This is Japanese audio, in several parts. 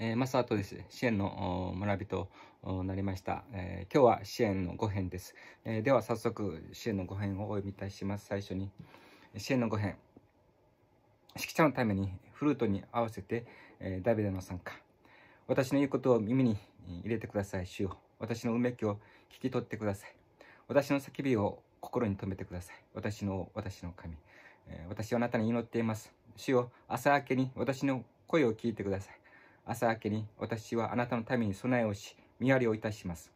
えー、マサーです。支援の村人なりました。えー、今日は支援の5編です、えー、では早速、支援の5編をお読みいたします。最初に。支援の5編。指揮者のためにフルートに合わせて、えー、ダビデの参加。私の言うことを耳に入れてください、主よ。私のうめきを聞き取ってください。私の叫びを心に留めてください。私の、私の神。え私はあなたに祈っています。主よ、朝明けに私の声を聞いてください。朝明けに私はあなたのために備えをし、見張りをいたします。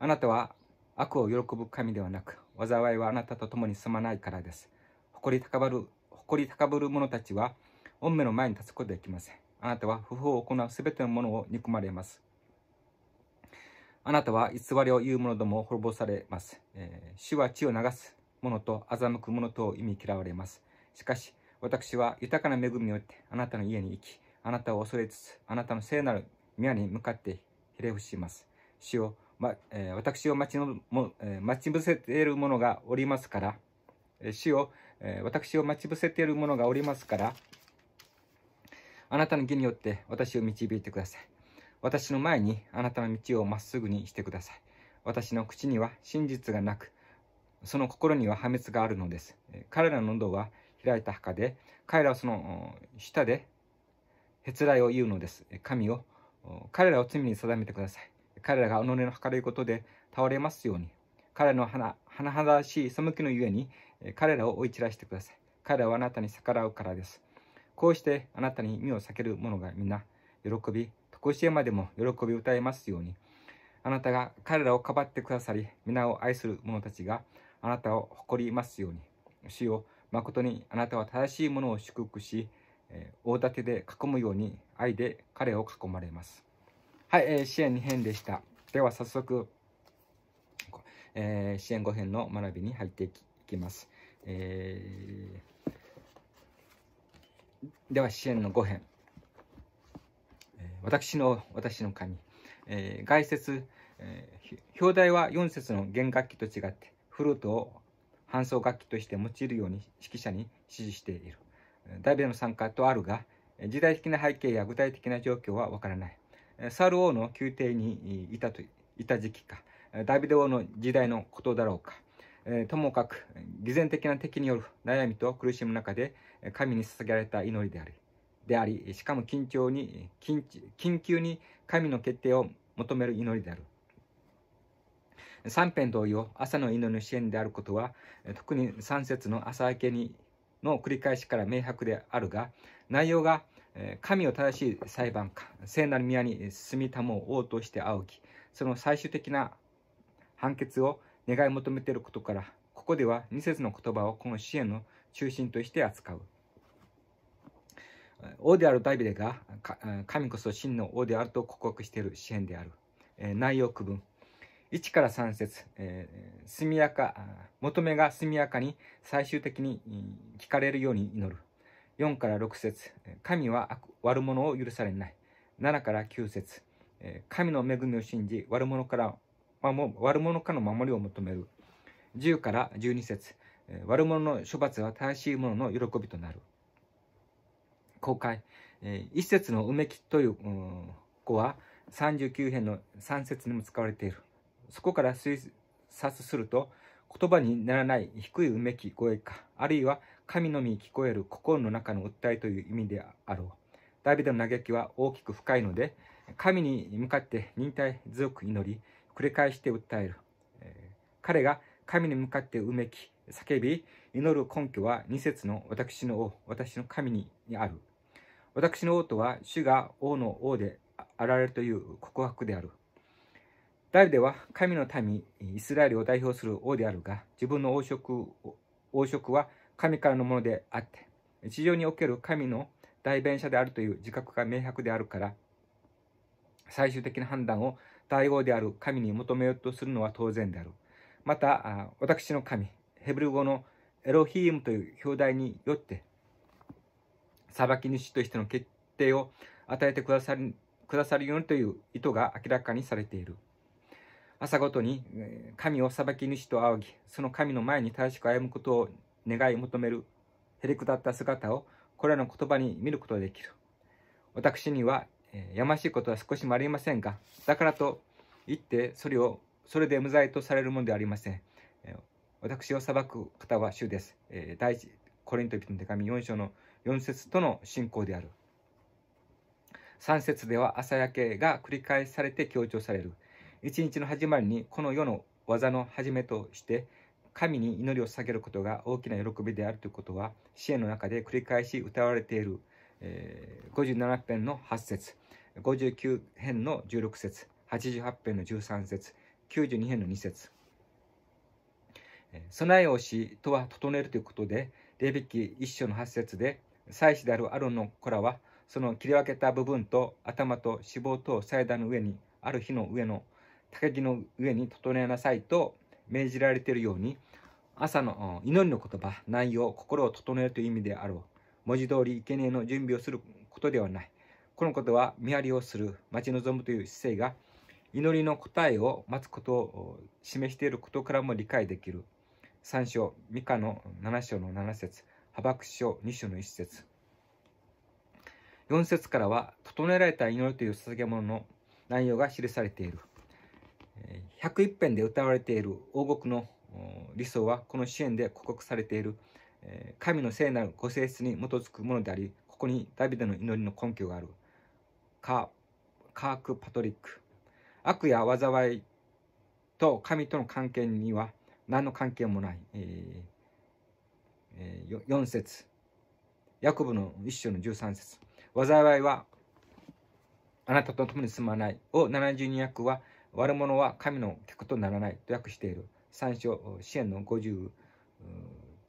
あなたは悪を喜ぶ神ではなく、災いはあなたと共に住まないからです。誇り高ぶる、誇り高ぶる者たちは、御目の前に立つことできません。あなたは不法を行うすべてのものを憎まれます。あなたは偽りを言う者どもを滅ぼされます。えー、主は血を流す者と欺く者とを意味嫌われます。しかし、私は豊かな恵みによってあなたの家に行き、あなたを恐れつつ、あなたの聖なる宮に向かってひれ伏します。主を、まえー、私を待ちのも、えー、待ち伏せている者がおりますから、えー、主を、え私を待ち伏せている者がおりますから、あなたの義によって私を導いてください。私の前にあなたの道をまっすぐにしてください。私の口には真実がなく、その心には破滅があるのです。彼らの喉は開いた墓で、彼らはその下でへつらいを言うのです。神を、彼らを罪に定めてください。彼らが己の計ることで倒れますように。彼らの花甚だしい背きのゆえに、彼らを追い散らしてください。彼らはあなたに逆らうからです。こうしてあなたに身を避ける者が皆、喜び、こしえまでも喜び歌えますように。あなたが彼らをかばってくださり、皆を愛する者たちがあなたを誇りますように。主よ、誠にあなたは正しいものを祝福し、え大盾で囲むように愛で彼を囲まれます。はい、えー、支援2編でした。では早速、えー、支援5編の学びに入っていきます。えー、では支援の5編。え私の私の神、えー、外説、えー、表題は4節の弦楽器と違ってフルートを伴奏楽器として用いるように指揮者に指示しているダビデの参加とあるが、時代的な背景や具体的な状況はわからない。サル王の宮廷にいたといた時期か、ダビデ王の時代のことだろうか、ともかく偽善的な敵による悩みと苦しむ中で神に捧げられた祈りであり、でありしかも緊張に緊急に神の決定を求める祈りである。3辺同様、朝の祈りの支援であることは、特に3節の朝明けにの繰り返しから明白であるが、内容が、神を正しい裁判官、聖なる宮に住みたもう王として仰ぎ、その最終的な判決を願い求めていることから、ここでは2節の言葉をこの支援の中心として扱う。王であるダビデが神こそ真の王であると告白している支援である。内容区分。1から3節、えー、速やか、求めが速やかに最終的に聞かれるように祈る。4から6節、神は悪者を許されない。7から9節、神の恵みを信じ、悪者から、悪者かの守りを求める。10から12節、悪者の処罰は正しい者の喜びとなる。公開、一節のうめきという子は39編の3節にも使われている。そこから推察すると、言葉にならない低いうめき声か、あるいは神のみ聞こえる心の中の訴えという意味であろう。ダビデの嘆きは大きく深いので、神に向かって忍耐強く祈り、繰り返して訴える。えー、彼が神に向かってうめき、叫び、祈る根拠は2節の私の王、私の神にある。私の王とは主が王の王であられるという告白である。ダビデは神の民、イスラエルを代表する王であるが、自分の王職王職は神からのものであって、地上における神の代弁者であるという自覚が明白であるから、最終的な判断を大王である神に求めようとするのは当然である。また、私の神、ヘブル語のエロヒームという表題によって、裁き主としての決定を与えてくださくださるようにという意図が明らかにされている。朝ごとに神を裁き主と仰ぎ、その神の前に正しく歩むことを願い求める、へりくだった姿をこれらの言葉に見ることができる。私には、えやましいことは少しもありませんが、だからと言ってそれを、それで無罪とされるものではありません。え私を裁く方は主です。え第一コリント人の手紙4章の4節との信仰である。3節では朝焼けが繰り返されて強調される。一日の始まりにこの世の技の始めとして神に祈りを下げることが大きな喜びであるということは支援の中で繰り返し歌われている、えー、57編の8節59編の16節88編の13節92編の2節備えをしとは整えるということで、レビキ一章の8節で、祭司であるアロンの子らは、その切り分けた部分と頭と脂肪と祭壇の上に、ある火の上の高木の上に整えなさいと命じられているように朝の祈りの言葉内容心を整えるという意味であろう文字通り生贄の準備をすることではないこのことは見張りをする待ち望むという姿勢が祈りの答えを待つことを示していることからも理解できる3章三カの7章の7節ハバク書2章の1節4節からは整えられた祈りという捧げ物の内容が記されている百一編で歌われている王国の理想はこの支援で広告されている神の聖なるご性質に基づくものでありここにダビデの祈りの根拠があるカーク・パトリック悪や災いと神との関係には何の関係もない、えー、4節ヤコブの一章の13節災いはあなたと共に住まないを72役は悪者は神の客とならないと訳している3章支援の50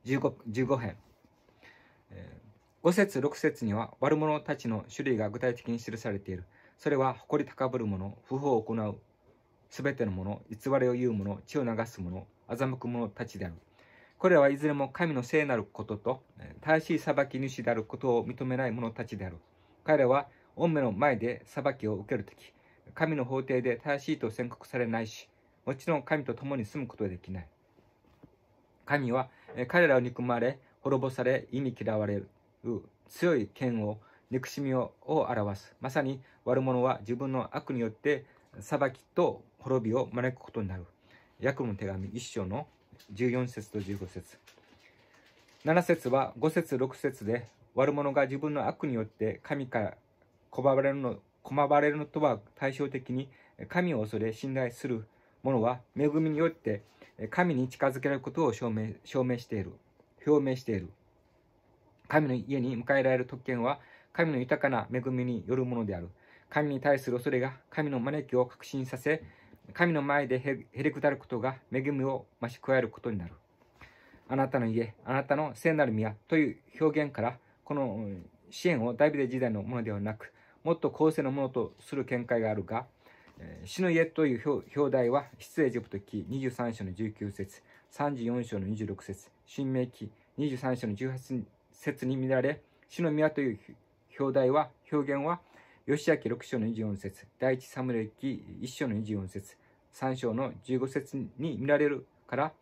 15, 編、え5節6節には悪者たちの種類が具体的に記されているそれは誇り高ぶる者不法を行うすべての者偽りを言う者血を流す者欺く者たちであるこれらはいずれも神の聖なることと正しい裁き主であることを認めない者たちである彼らは御目の前で裁きを受ける時神の法廷で正しいと宣告されないし、もちろん神と共に住むことはできない。神は彼らを憎まれ、滅ぼされ、意み嫌われる強い剣を、憎しみを表す。まさに悪者は自分の悪によって裁きと滅びを招くことになる。ヤクの手紙1章の14節と15節7節は5節6節で悪者が自分の悪によって神から拒まれるの拒まれるのとは対照的に、神を恐れ信頼する者は、恵みによって神に近づけることを証明証明している。表明している。神の家に迎えられる特権は、神の豊かな恵みによるものである。神に対する恐れが神の招きを確信させ、神の前でへりくだることが恵みを増し加えることになる。あなたの家、あなたの聖なる宮という表現から、この支援をダビデ時代のものではなく、もっと後世のものとする見解があるが、えー、死の家という表題は、出エジプト記23章の19節、34章の26節、新明記23章の18節に見られ、死の宮という表題は、表現は、吉明6章の24節、第一サムレ記1章の24節、3章の15節に見られるから、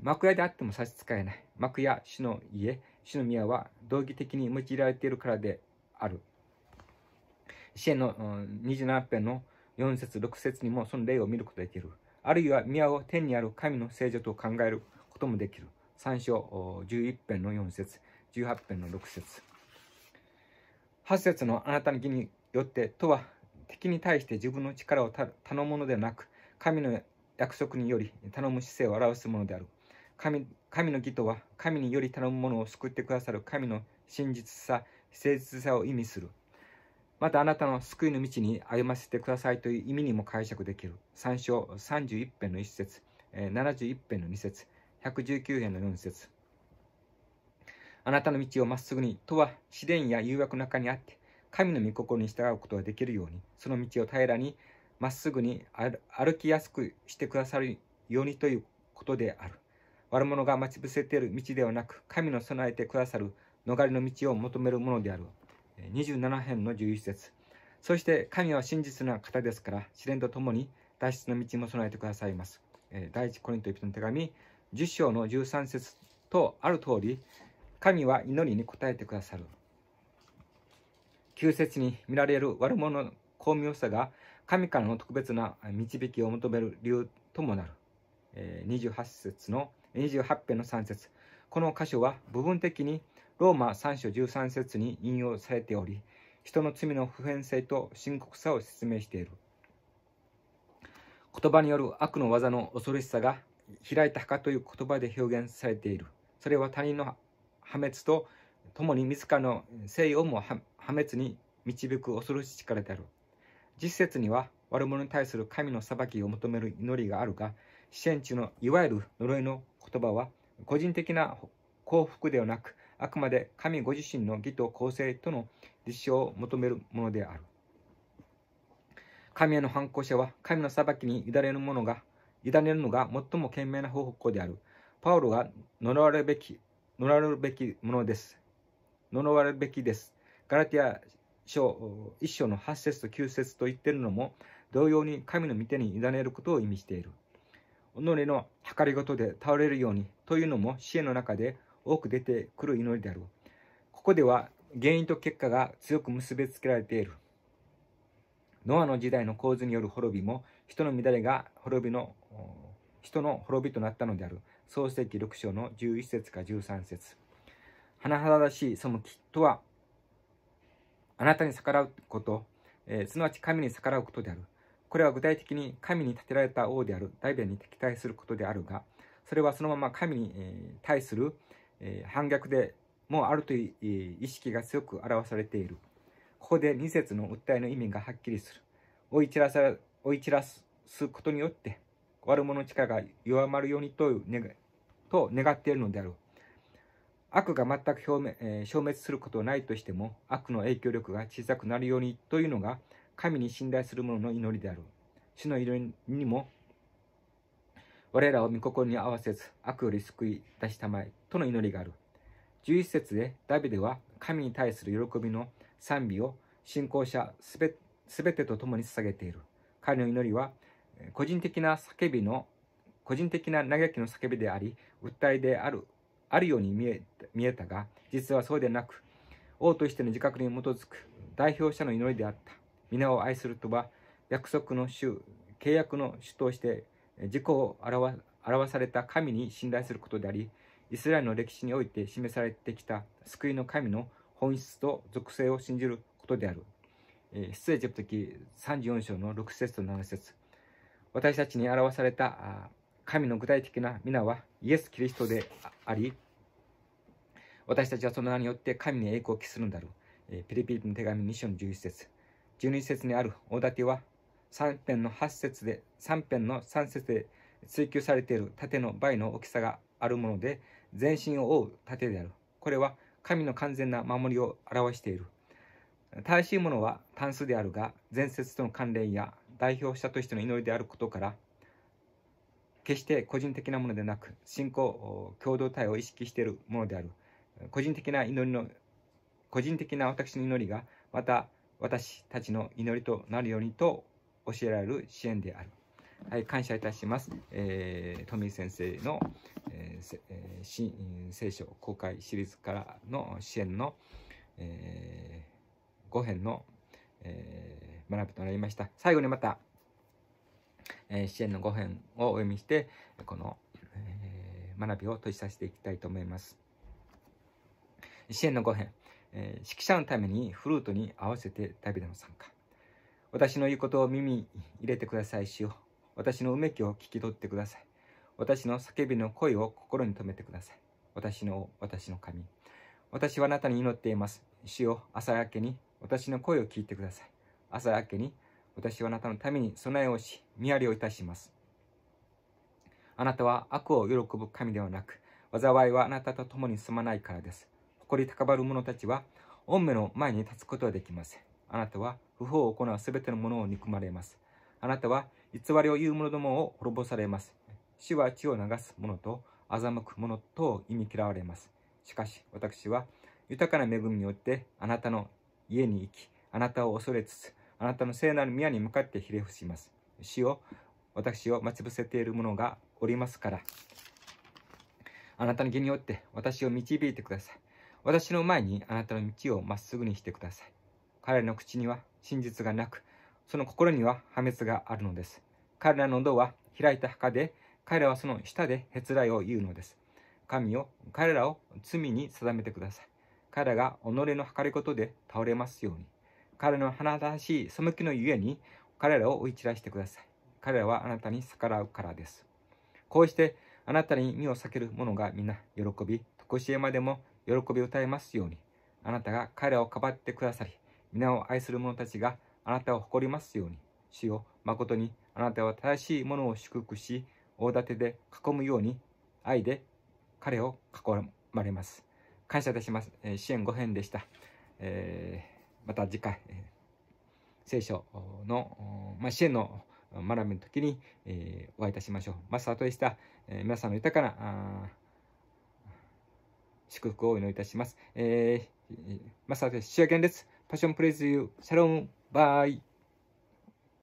幕屋であっても差し支えない。幕屋、死の家、死の宮は道義的に用いられているからである。支援の、27編の4節6節にもその例を見ることができる。あるいは宮を天にある神の聖女と考えることもできる。参章11編の4節18編の6節8節のあなたの義によってとは敵に対して自分の力を頼むのではなく神の約束により頼む姿勢を表すものである神神の義とは神により頼むものを救ってくださる神の真実さ誠実さを意味するまたあなたの救いの道に歩ませてくださいという意味にも解釈できる。参照31編の1節、71編の2節、119編の4節。あなたの道をまっすぐに、とは試練や誘惑の中にあって、神の御心に従うことができるように、その道を平らに、まっすぐに歩きやすくしてくださるようにということである。悪者が待ち伏せている道ではなく、神の備えてくださる逃れの道を求めるものである。27編の11節そして神は真実な方ですから試練とともに脱出の道も備えてくださいます。第一コリント人の手紙10章の13節とある通り神は祈りに応えてくださる。旧説に見られる悪者の巧妙さが神からの特別な導きを求める理由ともなる。28節の28編の3節この箇所は部分的にローマ3章13節に引用されており、人の罪の普遍性と深刻さを説明している。言葉による悪の技の恐ろしさが開いた墓という言葉で表現されている。それは他人の破滅と共に自らの誠意をも破滅に導く恐ろしい力である。実説には悪者に対する神の裁きを求める祈りがあるが、支援中のいわゆる呪いの言葉は個人的な幸福ではなくあくまで神ご自身の義と公正との立証を求めるものである。神への反抗者は神の裁きに委ねるものが、委ねるのが最も賢明な方法である。パウロが呪われるべき、呪われるべきものです。呪われるべきです。ガラティア書1章の8節と9節と言っているのも、同様に神の御手に委ねることを意味している。己の計りごとで倒れるようにというのも、支援の中で多く出てくる祈りである。ここでは原因と結果が強く結びつけられている。ノアの時代の構図による滅びも人の乱れが滅びの人の滅びとなったのである。創世記6章の11節か13節甚だしい背きとは、あなたに逆らうこと、えー、すなわち神に逆らうことである。これは具体的に神に立てられた王であるダビに敵対することであるが、それはそのまま神に、えー、対する、え反逆でもあるという意識が強く表されている。ここで2節の訴えの意味がはっきりする。追い散らさ追い散らすことによって、悪者の力が弱まるようにと願と願っているのである。悪が全く表明、えー、消滅することはないとしても、悪の影響力が小さくなるようにというのが、神に信頼する者の祈りである。主の祈りにも我らを御心に合わせず悪より救い出したまえ、との祈りがある。11節でダビデは神に対する喜びの賛美を信仰者すべてと共に捧げている。彼の祈りは個人的な叫びの、個人的な嘆きの叫びであり、訴えである、あるように見え見えたが、実はそうでなく、王としての自覚に基づく代表者の祈りであった。皆を愛するとは、約束の主、契約の主として自己を表された神に信頼することであり、イスラエルの歴史において示されてきた救いの神の本質と属性を信じることである。出エジプト記34章の6節と7節私たちに表された神の具体的な皆はイエス・キリストであり、私たちはその名によって神に栄光を期するんだろう。ピリピリの手紙2章の11節12節にある大盾は3辺の8節で、3辺の3節で追求されている盾の倍の大きさがあるもので、全身を覆う盾である。これは神の完全な守りを表している。正しいものは単数であるが、前節との関連や代表者としての祈りであることから、決して個人的なものでなく、信仰、共同体を意識しているものである。個人的な祈りの、個人的な私の祈りが、また私たちの祈りとなるようにと教えられる支援である。はい、感謝いたします。えー、富井先生の、えーえ聖書公開シリーズからの支援の、えー、5編の、えー、学びとなりました。最後にまた、えー、支援の5編をお読みして、この、えー、学びを閉じさせていきたいと思います。支援の5編、えー、指揮者のためにフルートに合わせてダビデの参加。私の言うことを耳に入れてくださいしよ。私のうめきを聞き取ってください。私の叫びの声を心に留めてください。私の、私の神。私はあなたに祈っています。主よ、朝焼けに私の声を聞いてください。朝焼けに私はあなたのために備えをし、見張りをいたします。あなたは悪を喜ぶ神ではなく、災いはあなたと共に住まないからです。誇り高ばる者たちは、御目の前に立つことはできません。あなたは不法を行うすべてのものを憎まれます。あなたは偽りを言う者どもを滅ぼされます。死は血を流す者と欺く者と忌み嫌われます。しかし私は豊かな恵みによってあなたの家に行き、あなたを恐れつつ、あなたの聖なる宮に向かってひれ伏します。死を、私を待ち伏せている者がおりますから、あなたの義によって私を導いてください。私の前にあなたの道をまっすぐにしてください。彼の口には真実がなく、その心には破滅があるのです。彼らの喉は開いた墓で、彼らはその舌でへつらいを言うのです。神を、彼らを罪に定めてください。彼らが己の計りことで倒れますように。彼らの花正しい背きのゆえに、彼らを追い散らしてください。彼らはあなたに逆らうからです。こうして、あなたに身を避ける者が皆喜び、とこしえまでも喜び歌えますように。あなたが彼らをかばってくださり、皆を愛する者たちがあなたを誇りますように、主よ、誠にあなたは正しいものを祝福し、大盾で囲むように、愛で彼を囲まれます。感謝いたします。えー、支援5編でした。えー、また次回、えー、聖書の、まあ、支援の学びの時に、えー、お会いいたしましょう。マスターとでした、えー、皆さんの豊かな祝福をお祈りいたします。えー、マスターと主役です。パッションプレイズ、シャロン、バイ。